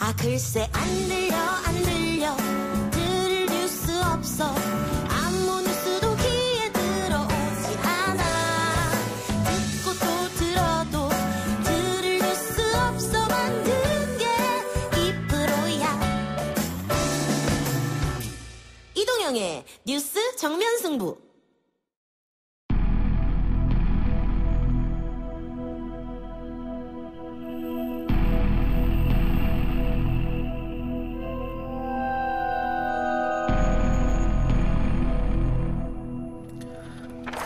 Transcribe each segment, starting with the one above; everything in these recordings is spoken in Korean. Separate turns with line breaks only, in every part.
아 글쎄 안 들려 안 들려 들을 뉴스 없어 아무 뉴스도 귀에 들어오지 않아 듣고 또 들어도 들을 뉴스 없어 만든 게 이 프로야 이동영의
뉴스 정면 승부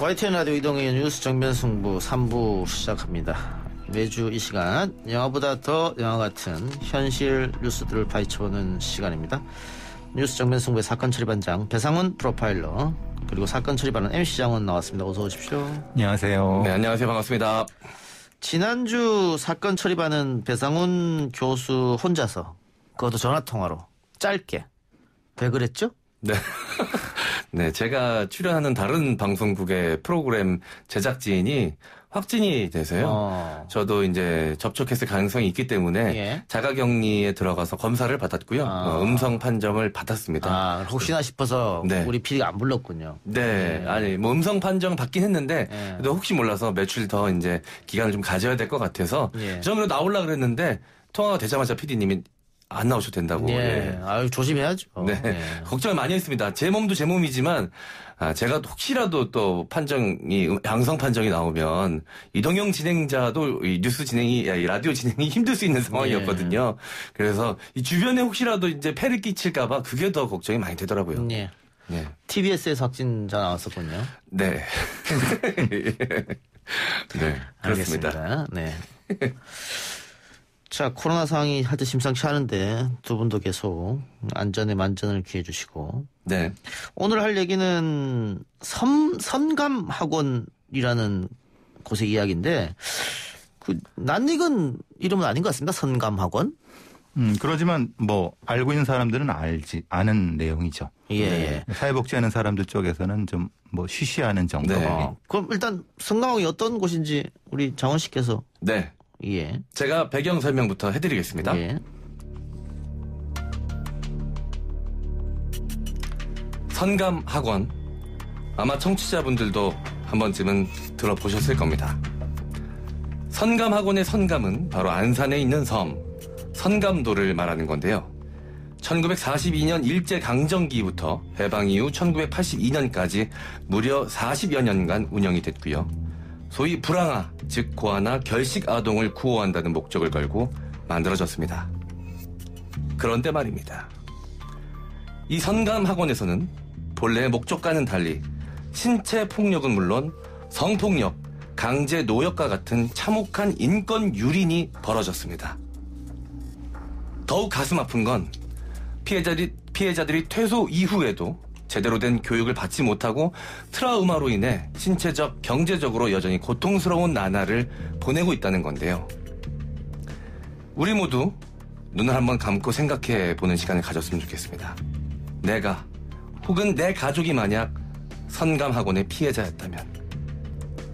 YTN 라디오 이동의 뉴스 정면 승부 3부 시작합니다. 매주 이 시간 영화보다 더 영화 같은 현실 뉴스들을 파헤쳐보는 시간입니다. 뉴스 정면 승부의 사건 처리반장 배상훈 프로파일러 그리고 사건 처리반은 MC 장원 나왔습니다. 어서 오십시오.
안녕하세요. 네, 안녕하세요.
반갑습니다. 지난주 사건 처리반은 배상훈 교수 혼자서 그것도 전화 통화로 짧게 왜그했죠 네.
네, 제가 출연하는 다른 방송국의 프로그램 제작진이 확진이 되세요. 어. 저도 이제 접촉했을 가능성이 있기 때문에 예. 자가격리에 들어가서 검사를 받았고요. 아. 어, 음성 판정을 받았습니다. 아, 혹시나 싶어서 네.
우리 PD가 안 불렀군요.
네, 네. 아니 뭐 음성 판정 받긴 했는데 예. 또 혹시 몰라서 며칠 더 이제 기간을 좀 가져야 될 것 같아서 예. 그 정도로 나올라 그랬는데 통화가 되자마자 PD님이 안 나오셔도 된다고. 네. 예. 아유, 조심해야죠. 네. 예. 걱정을 많이 했습니다. 제 몸도 제 몸이지만, 아, 제가 혹시라도 또 판정이, 양성 판정이 나오면, 이동형 진행자도 이 뉴스 진행이, 아, 이 라디오 진행이 힘들 수 있는 상황이었거든요. 예. 그래서 이 주변에 혹시라도 이제 폐를 끼칠까봐 그게 더 걱정이 많이 되더라고요. 네. 네.
TBS에서 확진자 나왔었군요. 네. 네. 그렇습니다. 알겠습니다. 네. 자, 코로나 상황이 하여튼 심상치 않은데 두 분도 계속 안전에 만전을 기해 주시고. 네. 오늘 할 얘기는 섬, 선감학원이라는 곳의
이야기인데 그 낯익은 이름은 아닌 것 같습니다. 선감학원. 음, 그러지만 뭐 알고 있는 사람들은 알지 아는 내용이죠. 예. 네. 사회복지하는 사람들 쪽에서는 좀 뭐 쉬쉬하는 정도. 네. 그럼 일단
성감학이 어떤
곳인지
우리 장원 씨께서
네. 예. 제가 배경 설명부터 해드리겠습니다. 예. 선감 학원. 아마 청취자분들도 한 번쯤은 들어보셨을 겁니다. 선감 학원의 선감은 바로 안산에 있는 섬, 선감도를 말하는 건데요. 1942년 일제강점기부터 해방 이후 1982년까지 무려 40여 년간 운영이 됐고요. 소위 불황아, 즉 고아나 결식 아동을 구호한다는 목적을 걸고 만들어졌습니다. 그런데 말입니다. 이 선감 학원에서는 본래 의 목적과는 달리 신체 폭력은 물론 성폭력, 강제 노역과 같은 참혹한 인권 유린이 벌어졌습니다. 더욱 가슴 아픈 건 피해자들이, 피해자들이 퇴소 이후에도 제대로 된 교육을 받지 못하고 트라우마로 인해 신체적, 경제적으로 여전히 고통스러운 나날을 보내고 있다는 건데요. 우리 모두 눈을 한번 감고 생각해 보는 시간을 가졌으면 좋겠습니다. 내가 혹은 내 가족이 만약 선감학원의 피해자였다면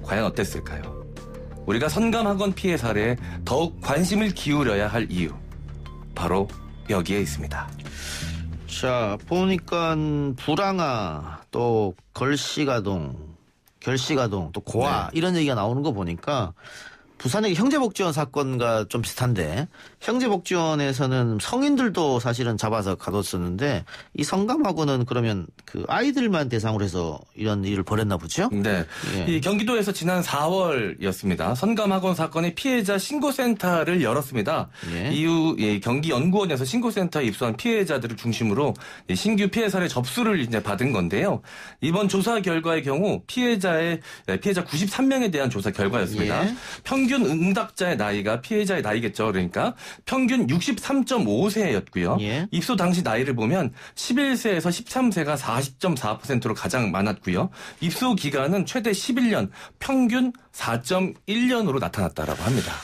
과연 어땠을까요? 우리가 선감학원 피해 사례에 더욱 관심을 기울여야 할 이유
바로 여기에 있습니다. 자, 보니까 불황아, 또 걸씨가동, 결씨가동, 또 고아 네. 이런 얘기가 나오는 거 보니까 부산의 형제복지원 사건과 좀 비슷한데 형제복지원에서는 성인들도 사실은 잡아서 가뒀었는데 이 성감하고는 그러면 그 아이들만 대상으로 해서 이런 일을 벌였나 보죠? 네. 예. 이 경기도에서 지난 4월이었습니다.
성감학원 사건의 피해자 신고센터를 열었습니다. 예. 이후 예, 경기연구원에서 신고센터에 입소한 피해자들을 중심으로 신규 피해 사례 접수를 이제 받은 건데요. 이번 조사 결과의 경우 피해자의 피해자 93명에 대한 조사 결과였습니다. 예. 평 평균 응답자의 나이가 피해자의 나이겠죠. 그러니까 평균 63.5세였고요. 예. 입소 당시 나이를 보면 11세에서 13세가 40.4%로 가장 많았고요. 입소 기간은 최대 11년, 평균 4.1년으로 나타났다라고 합니다.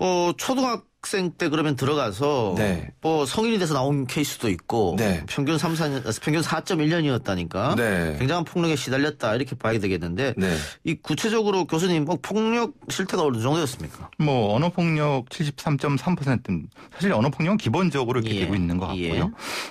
어, 뭐, 초등학교 학생 때 그러면 들어가서 네. 뭐 성인이 돼서 나온 케이스도 있고 네. 평균 3, 4년, 평균 4.1년이었다니까 네. 굉장한 폭력에 시달렸다 이렇게 봐야 되겠는데 네. 이 구체적으로 교수님 뭐
폭력 실태가 어느 정도였습니까? 뭐 언어 폭력 73.3% 사실 언어 폭력은 기본적으로 이렇게 예. 되고 있는 것 같고요. 예.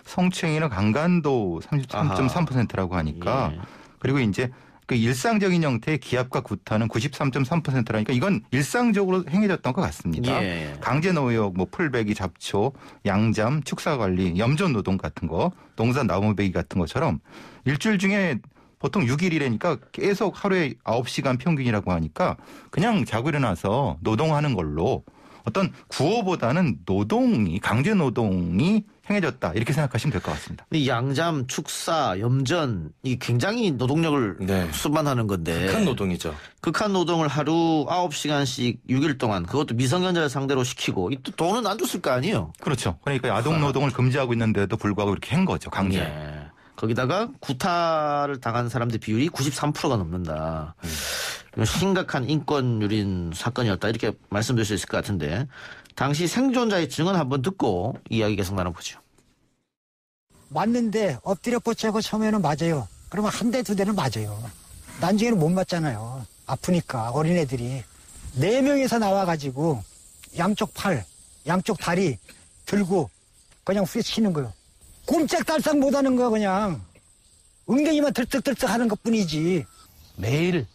성추행이나 강간도 33.3%라고 하니까 예. 그리고 이제 그 일상적인 형태의 기압과 구타는 93.3%라니까 이건 일상적으로 행해졌던 것 같습니다. 예. 강제 노역, 뭐 풀베기, 잡초, 양잠, 축사 관리, 염전 노동 같은 거, 농사 나무베기 같은 것처럼 일주일 중에 보통 6일이라니까 계속 하루에 9시간 평균이라고 하니까 그냥 자고 일어나서 노동하는 걸로 어떤 구호보다는 노동이 강제 노동이 행해졌다 이렇게 생각하시면 될 것 같습니다.
이 양잠, 축사, 염전 이 굉장히 노동력을 네. 수반하는 건데 극한 노동이죠. 극한 노동을 하루 9시간씩 6일 동안 그것도 미성년자를 상대로 시키고 이 또 돈은 안 줬을 거 아니에요.
그렇죠. 그러니까 아동 아. 노동을 금지하고 있는데도 불구하고 이렇게 한 거죠. 강제. 예. 거기다가
구타를 당한 사람들 비율이 93%가 넘는다. 음. 심각한 인권유린 사건이었다 이렇게 말씀드릴 수 있을 것 같은데 당시 생존자의 증언 한번 듣고 이야기 계속 나눠보죠.
맞는데 엎드려 뻗치고 처음에는 맞아요. 그러면 한 대, 두 대는 맞아요. 난중에는 못 맞잖아요. 아프니까 어린애들이. 네 명이서 나와가지고 양쪽 팔, 양쪽 다리 들고 그냥 후려치는 거요. 예 꼼짝달싹 못하는 거 그냥. 은덩이만 들썩들썩 하는 것 뿐이지. 매일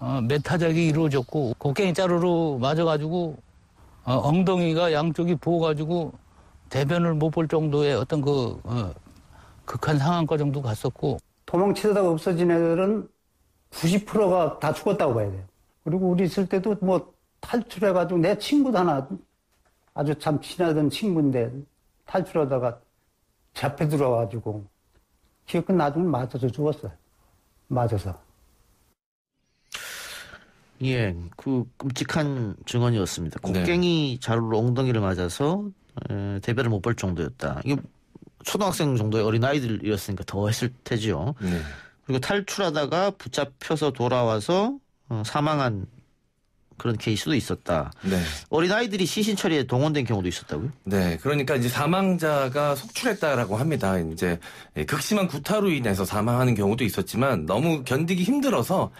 어, 메타작이 이루어졌고 곡괭이 자루로 맞아가지고 어, 엉덩이가 양쪽이 부어가지고 대변을 못 볼 정도의 어떤 그 어, 극한 상황과 정도 갔었고
도망치다가 없어진 애들은 90%가 다 죽었다고 봐야 돼요. 그리고 우리 있을 때도 뭐 탈출해가지고 내 친구도 하나 아주 참 친하던 친구인데 탈출하다가 잡혀 들어와가지고 기억은 나중에 맞아서 죽었어요. 맞아서. 예, 그 끔찍한 증언이었습니다. 네. 곡괭이 네. 자루로 엉덩이를 맞아서 에, 대변을 못 볼 정도였다. 이게 초등학생 정도의 어린 아이들이었으니까 더 했을 테지요. 네. 그리고 탈출하다가 붙잡혀서 돌아와서 어, 사망한 그런 케이스도 있었다. 네. 어린 아이들이 시신 처리에 동원된 경우도 있었다고요?
네, 그러니까 이제 사망자가 속출했다라고 합니다. 이제 예, 극심한 구타로 인해서 사망하는 경우도 있었지만 너무 견디기 힘들어서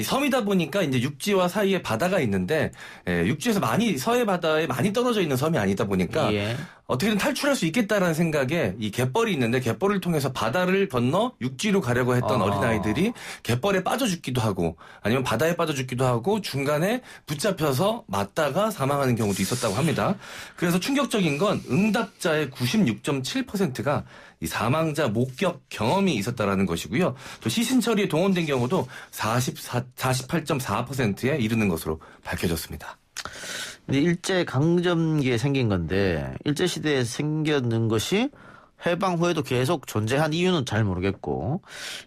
섬이다 보니까 이제 육지와 사이에 바다가 있는데 예, 육지에서 많이 서해 바다에 많이 떨어져 있는 섬이 아니다 보니까 예. 어떻게든 탈출할 수 있겠다라는 생각에 이 갯벌이 있는데 갯벌을 통해서 바다를 건너 육지로 가려고 했던 아. 어린아이들이 갯벌에 빠져 죽기도 하고 아니면 바다에 빠져 죽기도 하고 중간에 붙잡혀서 맞다가 사망하는 경우도 있었다고 합니다. 그래서 충격적인 건 응답자의 96.7%가 이 사망자 목격 경험이 있었다라는 것이고요. 또 시신 처리에 동원된 경우도 44 48.4%에 이르는 것으로
밝혀졌습니다. 일제 강점기에 생긴 건데 일제 시대에 생겼는 것이 해방 후에도 계속 존재한 이유는 잘 모르겠고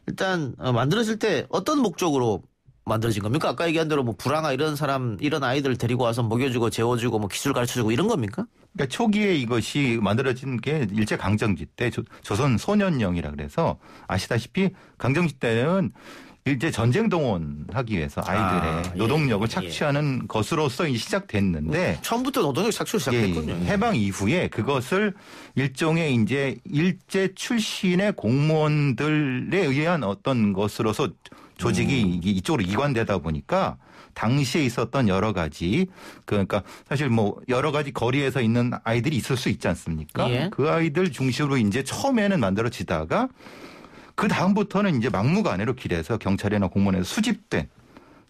일단 어, 만들어질 때 어떤 목적으로 만들어진 겁니까? 아까 얘기한 대로 뭐 불황아 이런
사람 이런 아이들 데리고 와서 먹여주고 재워주고 뭐 기술 가르쳐주고 이런 겁니까? 그러니까 초기에 이것이 만들어진 게 일제 강점기 때 조, 조선 소년령이라 그래서 아시다시피 강점기 때는 일제 전쟁 동원하기 위해서 아이들의 아, 예, 노동력을 예. 착취하는 예. 것으로서 시작됐는데 뭐 처음부터 노동력 착취를 예, 시작했군요. 예, 해방 이후에 그것을 일종의 이제 일제 출신의 공무원들에 의한 어떤 것으로서 조직이 음. 이쪽으로 이관되다 보니까 당시에 있었던 여러 가지 그 그러니까 사실 뭐 여러 가지 거리에서 있는 아이들이 있을 수 있지 않습니까? 그 아이들 중심으로 이제 처음에는 만들어지다가 그 다음부터는 이제 막무가내로 길에서 경찰이나 공무원에서 수집된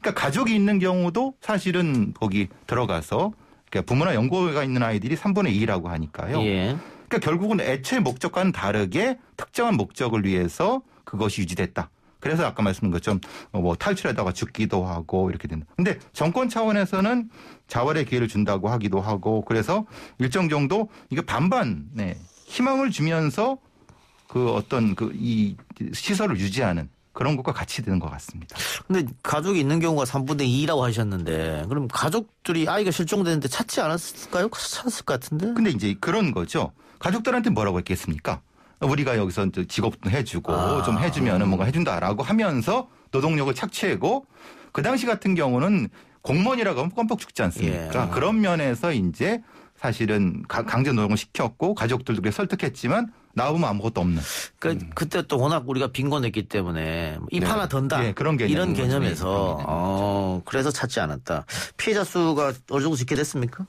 그러니까 가족이 있는 경우도 사실은 거기 들어가서 그러니까 부모나 연고가 있는 아이들이 3분의 2라고 하니까요. 예. 그러니까 결국은 애초에 목적과는 다르게 특정한 목적을 위해서 그것이 유지됐다. 그래서 아까 말씀드린 것처럼 뭐 탈출하다가 죽기도 하고 이렇게 된다. 근데 정권 차원에서는 자활의 기회를 준다고 하기도 하고 그래서 일정 정도 이게 반반 네. 희망을 주면서 그 어떤 그 이 시설을 유지하는 그런 것과 같이 되는 것 같습니다. 근데 가족이 있는 경우가 3분의 2라고 하셨는데 그럼 가족들이 아이가 실종됐는데 찾지 않았을까요? 찾았을 것 같은데? 근데 이제 그런 거죠. 가족들한테 뭐라고 했겠습니까? 우리가 여기서 직업도 해주고 아. 좀 해주면은 뭔가 해준다라고 하면서 노동력을 착취하고 그 당시 같은 경우는 공무원이라고 하면 껌뻑 죽지 않습니까? 예. 그런 면에서 이제 사실은 강제 노동을 시켰고 가족들도 그게 설득했지만 나오면 아무것도 없는.
그 음. 그때 또 워낙 우리가 빈곤했기 때문에 입 네. 하나 던다. 네, 예, 그런 개념 이런 개념에서 예, 어, 그래서 찾지 않았다. 피해자 수가 어느 정도 집계됐습니까?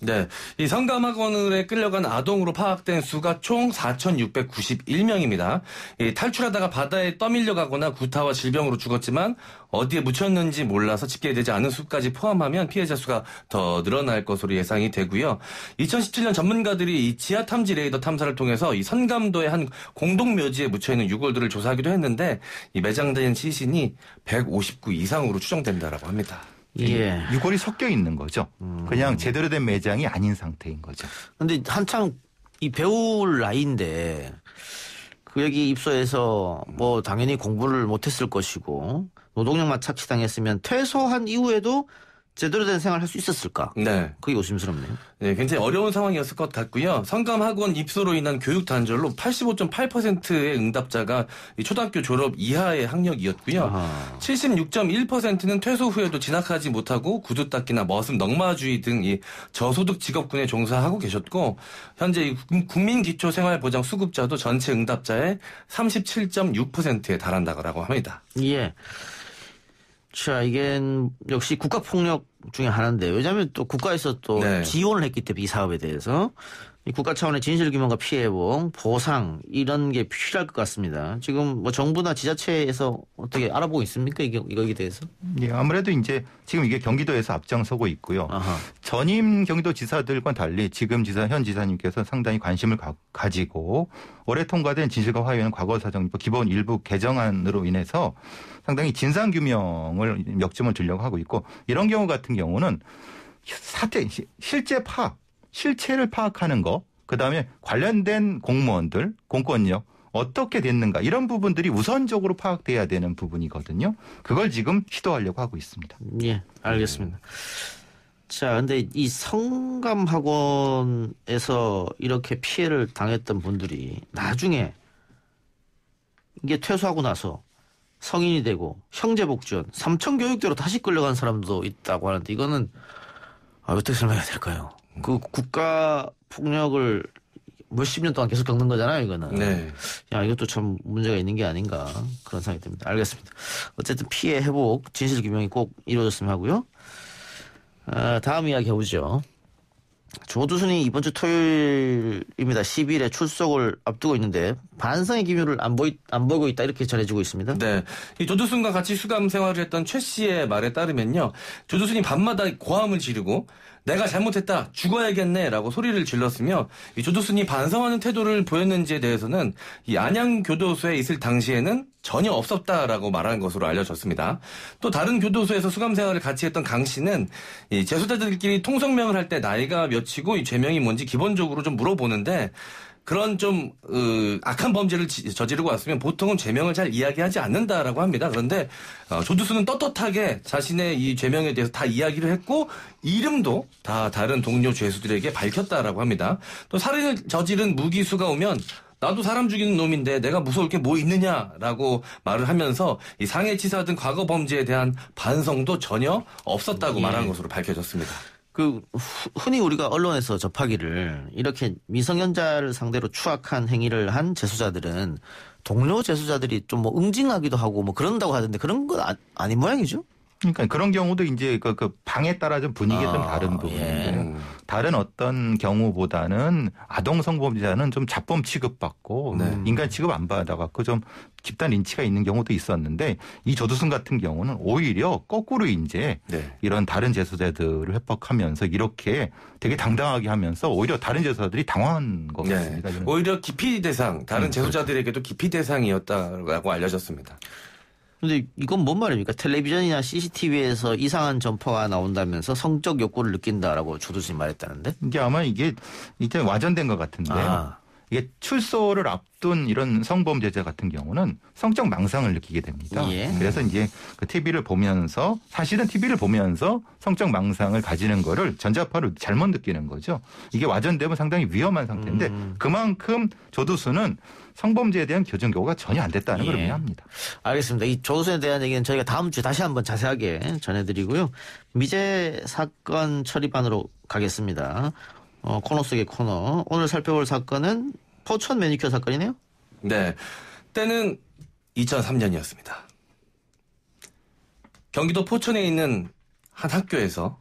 네. 이 성감학원에 끌려간
아동으로 파악된 수가 총 4,691명입니다. 이 탈출하다가 바다에 떠밀려가거나 구타와 질병으로 죽었지만 어디에 묻혔는지 몰라서 집계되지 않은 수까지 포함하면 피해자 수가 더 늘어날 것으로 예상이 되고요. 2017년 전문가들이 이 지하 탐지 레이더 탐사를 통해서 이 선감도의 한 공동 묘지에 묻혀 있는 유골들을 조사하기도
했는데 이 매장된 시신이 159 이상으로 추정된다라고 합니다. 예. 예. 유골이 섞여 있는 거죠. 음. 그냥 제대로 된 매장이 아닌 상태인 거죠. 근데 한참이 배울 나이인데 그얘기 입소해서 뭐
당연히 공부를 못했을 것이고 노동력만 착취당했으면 퇴소한 이후에도 제대로 된생활할수 있었을까? 네. 그게 의심스럽네요. 네, 굉장히 어려운 상황이었을 것 같고요.
성감 학원 입소로 인한 교육 단절로 85.8%의 응답자가 초등학교 졸업 이하의 학력이었고요. 아. 76.1%는 퇴소 후에도 진학하지 못하고 구두 닦기나 머슴 넉마주의 등이 저소득 직업군에 종사하고 계셨고 현재 국민기초생활보장 수급자도 전체 응답자의 37.6%에 달한다고 합니다.
예. 자, 이게 역시 국가 폭력 중에 하나인데 왜냐하면 또 국가에서 또 네. 지원을 했기 때문에 이 사업에 대해서 이 국가 차원의 진실 규명과 피해 보험 보상 이런 게 필요할 것 같습니다. 지금 뭐 정부나
지자체에서 어떻게 알아보고 있습니까? 이게 이거에 대해서? 예, 아무래도 이제 지금 이게 경기도에서 앞장서고 있고요. 아하. 전임 경기도지사들과 달리 지금 지사 현 지사님께서 상당히 관심을 가, 지고 올해 통과된 진실과 화해는 과거 사정법 기본 일부 개정안으로 인해서 상당히 진상 규명을 역점을 두려고 하고 있고 이런 경우 같은 경우는 사태 실제 파악, 실체를 파악하는 거, 그다음에 관련된 공무원들, 공권력 어떻게 됐는가 이런 부분들이 우선적으로 파악돼야 되는 부분이거든요. 그걸 지금 시도하려고 하고 있습니다.
예, 알겠습니다.
자, 근데 이 성감학원에서
이렇게 피해를 당했던 분들이 나중에 이게 퇴소하고 나서 성인이 되고 형제 복지원, 삼천 교육대로 다시 끌려간 사람도 있다고 하는데 이거는 아, 어떻게 설명해야 될까요? 음. 그 국가 폭력을 몇십 년 동안 계속 겪는 거잖아요, 이거는. 네. 야, 이것도 참 문제가 있는 게 아닌가 그런 생각이 듭니다. 알겠습니다. 어쨌든 피해 회복, 진실 규명이 꼭 이루어졌으면 하고요. 아, 다음 이야기 해보죠. 조두순이 이번 주 토요일입니다. 10일에 출석을 앞두고 있는데 반성의 기묘를 안, 보이, 안 보이고 있다 이렇게 전해지고 있습니다. 네. 이 조두순과 같이 수감 생활을 했던 최 씨의 말에 따르면요. 조두순이
밤마다 고함을 지르고 내가 잘못했다 죽어야겠네라고 소리를 질렀으며 이 조두순이 반성하는 태도를 보였는지에 대해서는 이 안양 교도소에 있을 당시에는 전혀 없었다라고 말하는 것으로 알려졌습니다. 또 다른 교도소에서 수감 생활을 같이 했던 강 씨는 이재수자들끼리 통성명을 할 때 나이가 몇이고 이 죄명이 뭔지 기본적으로 좀 물어보는데 그런 좀 으, 악한 범죄를 지, 저지르고 왔으면 보통은 죄명을 잘 이야기하지 않는다라고 합니다. 그런데 어, 조두수는 떳떳하게 자신의 이 죄명에 대해서 다 이야기를 했고 이름도 다 다른 동료 죄수들에게 밝혔다라고 합니다. 또 살인을 저지른 무기수가 오면 나도 사람 죽이는 놈인데 내가 무서울 게 뭐 있느냐라고 말을 하면서 이 상해치사 등 과거 범죄에 대한 반성도 전혀 없었다고 예. 말한 것으로 밝혀졌습니다.
그 흔히 우리가 언론에서 접하기를 이렇게 미성년자를 상대로 추악한 행위를 한 재수자들은 동료 재수자들이 좀 뭐
응징하기도 하고 뭐 그런다고 하던데 그런 건 아, 아닌 모양이죠? 그러니까 그런 경우도 이제 그, 그 방에 따라 좀 분위기가 아, 좀 다른 부분인데 예. 다른 어떤 경우보다는 아동 성범죄자는 좀 자범 취급받고 네. 인간 취급 안 받아갖고 좀 집단 인치가 있는 경우도 있었는데 이 조두순 같은 경우는 오히려 거꾸로 이제 네. 이런 다른 재소자들을 협박하면서 이렇게 되게 당당하게 하면서 오히려 다른 재소자들이 당황한 것 네. 같습니다. 오히려 기피 대상 다른 음, 재소자들에게도 그렇죠. 기피 대상이었다라고
알려졌습니다. 근데 이건 뭔 말입니까? 텔레비전이나 CCTV에서 이상한 점퍼가
나온다면서 성적 욕구를 느낀다라고 조두순이 말했다는데? 이게 아마 이게 일단 와전된 것같은데 아. 이게 출소를 앞둔 이런 성범죄자 같은 경우는 성적 망상을 느끼게 됩니다. 예. 그래서 이제 그 TV를 보면서 사실은 TV를 보면서 성적 망상을 가지는 거를 전자파로 잘못 느끼는 거죠. 이게 와전되면 상당히 위험한 상태인데 음. 그만큼 조두순은 성범죄에 대한 교정 교과가 전혀 안 됐다는 예. 걸 의미합니다.
알겠습니다. 이 조수에 대한 얘기는 저희가 다음 주에 다시 한번 자세하게 전해드리고요. 미제 사건 처리반으로 가겠습니다. 어, 코너 속의 코너. 오늘 살펴볼 사건은 포천 매니큐어 사건이네요. 네. 때는
2003년이었습니다. 경기도 포천에 있는 한 학교에서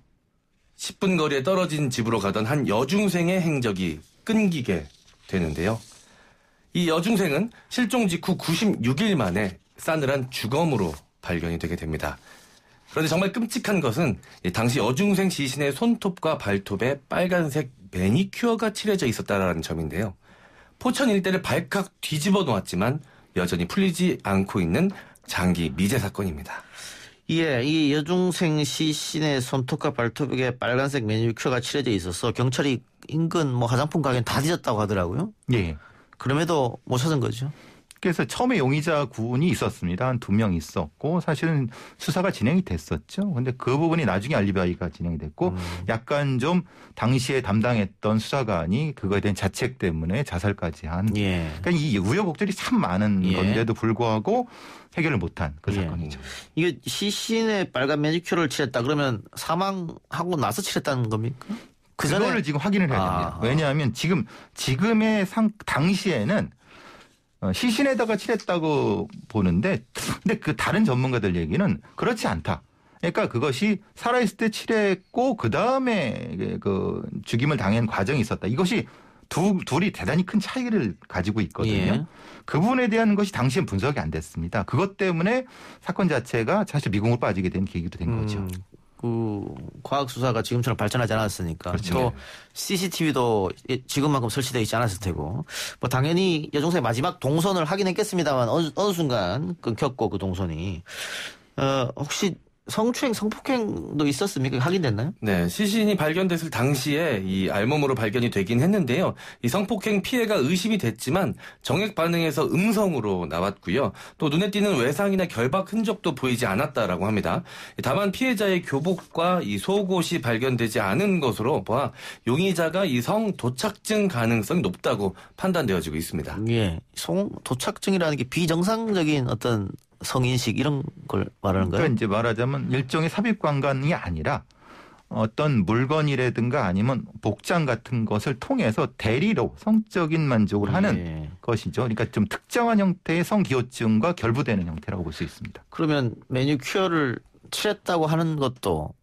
10분 거리에 떨어진 집으로 가던 한 여중생의 행적이 끊기게 되는데요. 이 여중생은 실종 직후 96일 만에 싸늘한 주검으로 발견이 되게 됩니다. 그런데 정말 끔찍한 것은 당시 여중생 시신의 손톱과 발톱에 빨간색 매니큐어가 칠해져 있었다라는 점인데요. 포천 일대를 발칵 뒤집어 놓았지만 여전히 풀리지 않고 있는 장기 미제 사건입니다.
예, 이 여중생 시신의 손톱과 발톱에 빨간색 매니큐어가 칠해져 있어서 경찰이 인근 뭐 화장품 가게는 다
뒤졌다고 하더라고요. 예. 그럼에도 못 찾은 거죠. 그래서 처음에 용의자 군이 있었습니다. 한 두 명 있었고 사실은 수사가 진행이 됐었죠. 근데 그 부분이 나중에 알리바이가 진행이 됐고 음. 약간 좀 당시에 담당했던 수사관이 그거에 대한 자책 때문에 자살까지 한. 예. 그러니까 이 우여곡절이 참 많은 예. 건데도 불구하고 해결을 못한 그 예. 사건이죠. 이게 시신에 빨간 매니큐어를 칠했다 그러면 사망하고 나서 칠했다는 겁니까? 그거를 지금 확인을 해야 됩니다. 아. 왜냐하면 지금 지금의 상 당시에는 어, 시신에다가 칠했다고 보는데 근데 그 다른 전문가들 얘기는 그렇지 않다. 그러니까 그것이 살아있을 때 칠했고 그 다음에 그 죽임을 당한 과정이 있었다. 이것이 두, 둘이 대단히 큰 차이를 가지고 있거든요. 예. 그분에 대한 것이 당시엔 분석이 안 됐습니다. 그것 때문에 사건 자체가 사실 미궁으로 빠지게 된 계기도 된 음, 거죠. 그
과학 수사가 지금처럼 발전하지 않았으니까 그렇죠. 또 뭐 CCTV도 네. 지금만큼 설치돼 있지 않았을 테고 뭐 당연히 여종의 마지막 동선을 확인 했겠습니다만 어느, 어느 순간 끊겼고 그 동선이 어 혹시 성추행, 성폭행도 있었습니까? 확인됐나요?
네, 시신이 발견됐을 당시에 이 알몸으로 발견이 되긴 했는데요. 이 성폭행 피해가 의심이 됐지만 정액 반응에서 음성으로 나왔고요. 또 눈에 띄는 외상이나 결박 흔적도 보이지 않았다라고 합니다. 다만 피해자의 교복과 이 속옷이 발견되지 않은 것으로 보아 용의자가 이 성 도착증 가능성이
높다고 판단되어지고 있습니다. 예, 성 도착증이라는 게 비정상적인 어떤
성인식 이런 걸 말하는 거예요? 그러니까 이제 말하자면 일종의 삽입 관광이 아니라 어떤 물건이라든가 아니면 복장 같은 것을 통해서 대리로 성적인 만족을 하는 예. 것이죠. 그러니까 좀 특정한 형태의 성기호증과 결부되는 형태라고 볼 수 있습니다. 그러면 매니큐어를 칠했다고 하는 것도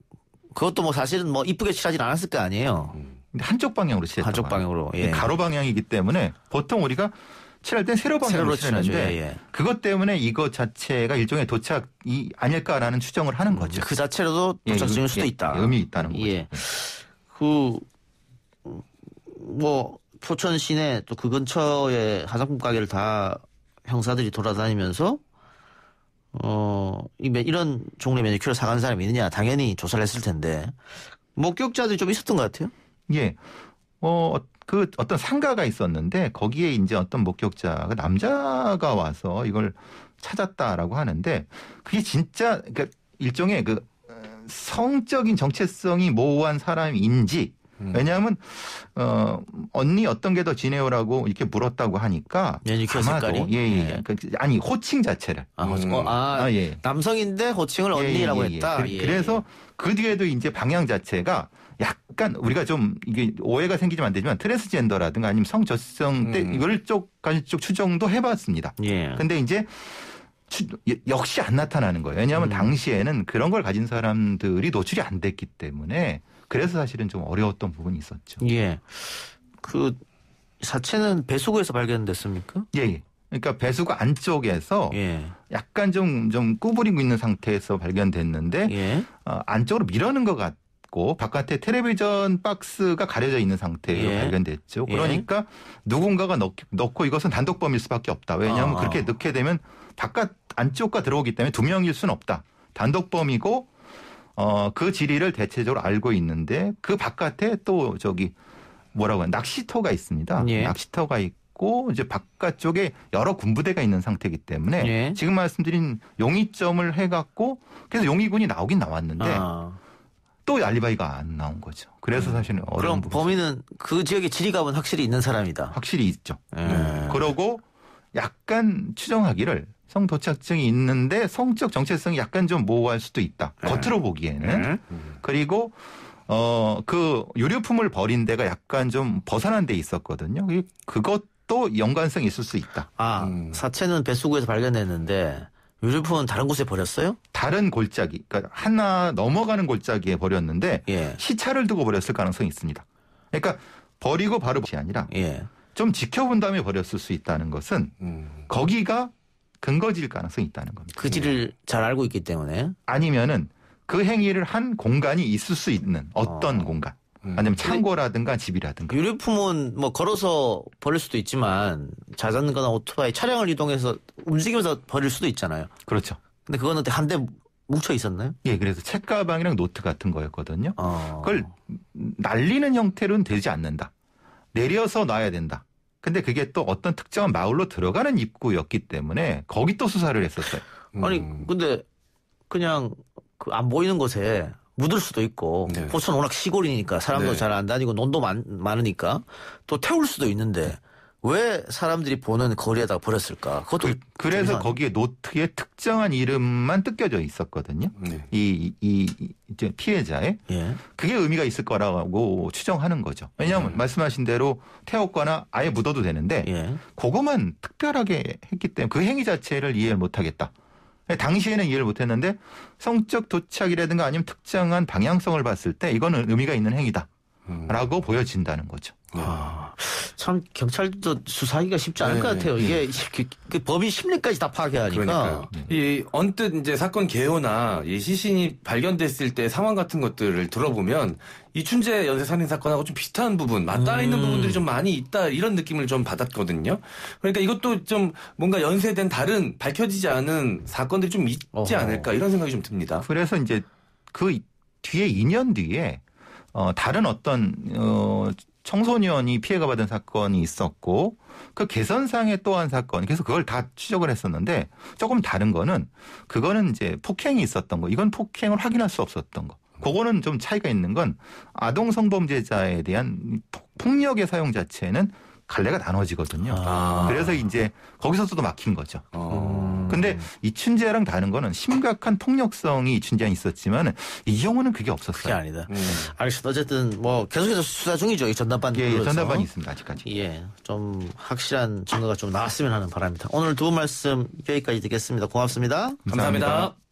그것도 뭐 사실은 뭐 이쁘게 칠하진 않았을 거 아니에요. 음. 한쪽 방향으로 칠했다. 한쪽 방향으로. 예. 가로 방향이기 때문에 보통 우리가 칠할 땐 세로 방향으로 칠하는데 예, 예. 그것 때문에 이것 자체가 일종의 도착이 아닐까라는 추정을 하는 음, 거죠. 그 자체로도 예, 도착증일 수도 예, 있다. 의미 있다는 거죠. 예. 그 뭐 포천
시내 또 그 근처에 화장품 가게를 다 형사들이 돌아다니면서 어, 이, 런 종류의 매니큐어를 사간 사람이 있느냐, 당연히 조사를 했을 텐데,
목격자들이 좀 있었던 것 같아요? 예. 어, 그 어떤 상가가 있었는데 거기에 이제 어떤 목격자가 남자가 와서 이걸 찾았다라고 하는데 그게 진짜 그까 그러니까 일종의 그 어, 성적인 정체성이 모호한 사람인지 음. 왜냐하면 어 언니 어떤 게 더 지내요라고 이렇게 물었다고 하니까 아마도 색 예, 예. 예. 그, 아니 호칭 자체를 아, 음. 호칭. 음. 아, 아, 예. 남성인데 호칭을 예, 언니라고 예, 예. 했다. 그, 래서그 뒤에도 이제 방향 자체가 약간 우리가 좀 이게 오해가 생기지만안 되지만 트랜스젠더라든가 아니면 성저성 때 음. 이걸 쪽까쪽 추정도 해봤습니다. 예. 근데 이제 역시 안 나타나는 거예요. 왜냐하면 음. 당시에는 그런 걸 가진 사람들이 노출이 안 됐기 때문에 그래서 사실은 좀 어려웠던 부분이 있었죠. 예. 그 사체는 배수구에서 발견됐습니까? 예. 예. 그러니까 배수구 안쪽에서 예. 약간 좀좀 좀 구부리고 있는 상태에서 발견됐는데 예. 어, 안쪽으로 밀어는 것 같. 있고 바깥에 텔레비전 박스가 가려져 있는 상태로 예. 발견됐죠. 예. 그러니까 예. 누군가가 넣, 넣고 이것은 단독범일 수밖에 없다. 왜냐하면 아. 그렇게 넣게 되면 바깥 안쪽과 들어오기 때문에 두 명일 수는 없다. 단독범이고 어, 그 지리를 대체적으로 알고 있는데 그 바깥에 또 저기 뭐라고 하나 낚시터가 있습니다. 예. 낚시터가 있고 이제 바깥쪽에 여러 군부대가 있는 상태이기 때문에 예. 지금 말씀드린 용의점을 해갖고 그래서 용의군이 나오긴 나왔는데 아. 또 알리바이가 안 나온 거죠. 그래서 음. 사실은 어려운 그럼 부분. 범인은 그 지역의 지리감은 확실히 있는 사람이다. 확실히 있죠. 네. 그러고 약간 추정하기를 성 도착증이 있는데 성적 정체성이 약간 좀 모호할 수도 있다. 네. 겉으로 보기에는. 네. 그리고 어그 유류품을 버린 데가 약간 좀 벗어난 데 있었거든요. 그것 도 연관성이 있을 수 있다. 아, 음. 사체는 뱃속에서 발견됐는데 유류폼은 다른 곳에 버렸어요? 다른 골짜기, 그러니까 하나 넘어가는 골짜기에 버렸는데 예. 시차를 두고 버렸을 가능성이 있습니다. 그러니까 버리고 바로 것이 아니라 예. 좀 지켜본 다음에 버렸을 수 있다는 것은 음. 거기가 근거지일 가능성이 있다는 겁니다. 그지를 잘 알고 있기 때문에 아니면은 그 행위를 한 공간이 있을 수 있는 어떤 어. 공간. 음. 아니면 창고라든가 집이라든가.
유류품은 뭐 걸어서 버릴 수도 있지만 자전거나 오토바이 차량을 이동해서 움직이면서 버릴 수도 있잖아요.
그렇죠. 근데 그거는 한대 뭉쳐 있었나요? 예, 그래서 책가방이랑 노트 같은 거였거든요. 어. 그걸 날리는 형태로는 되지 않는다. 내려서 놔야 된다. 근데 그게 또 어떤 특정한 마을로 들어가는 입구였기 때문에 거기 또 수사를 했었어요. 아니, 음. 근데 그냥 그 안 보이는 곳에 묻을 수도 있고
네. 보스 워낙 시골이니까 사람도 네. 잘안 다니고 논도 많, 많으니까 또 태울 수도 있는데 왜 사람들이 보는 거리에다 버렸을까? 그것도
그, 래서 중요한... 거기에 노트에 특정한 이름만 뜯겨져 있었거든요. 네. 이, 이, 이 피해자의 예. 그게 의미가 있을 거라고 추정하는 거죠. 왜냐하면 음. 말씀하신 대로 태웠거나 아예 묻어도 되는데 예. 그것만 특별하게 했기 때문에 그 행위 자체를 이해 를 못하겠다. 네, 당시에는 이해를 못했는데 성적 도착이라든가 아니면 특정한 방향성을 봤을 때 이거는 의미가 있는 행위다라고 음. 보여진다는 거죠. 네. 아, 참 경찰도 수사하기가 쉽지 않을 네, 것 네. 같아요. 이게 음. 그, 그 법이 심리까지 다 파괴하니까.
그이 언뜻 이제 사건 개요나 이 시신이 발견됐을 때 상황 같은 것들을 들어보면 이춘재 연쇄살인 사건하고 좀 비슷한 부분, 맞닿아 있는 음. 부분들이 좀 많이 있다 이런 느낌을 좀 받았거든요. 그러니까 이것도 좀 뭔가 연쇄된 다른 밝혀지지 않은
사건들이 좀 있지 않을까 이런 생각이 좀 듭니다. 그래서 이제 그 뒤에 2년 뒤에 어, 다른 어떤 어, 청소년이 피해가 받은 사건이 있었고 그 개선상의 또한 사건 그래서 그걸 다 추적을 했었는데 조금 다른 거는 그거는 이제 폭행이 있었던 거 이건 폭행을 확인할 수 없었던 거 그거는 좀 차이가 있는 건 아동 성범죄자에 대한 폭력의 사용 자체는 갈래가 나눠지거든요. 아. 그래서 이제 거기서도 막힌 거죠. 아. 근데 이춘재랑 다른 거는 심각한 폭력성이 이춘재는 있었지만 이경우는 그게 없었어요. 그게 아니다.
음. 알겠습니다. 어쨌든 뭐 계속해서 수사 중이죠. 이 전담반. 예, 예 전담반이 있습니다. 아직까지. 예. 좀 확실한 증거가 좀 나왔으면 하는 바람입니다. 오늘 두 분 말씀 여기까지 듣겠습니다. 고맙습니다 감사합니다. 감사합니다.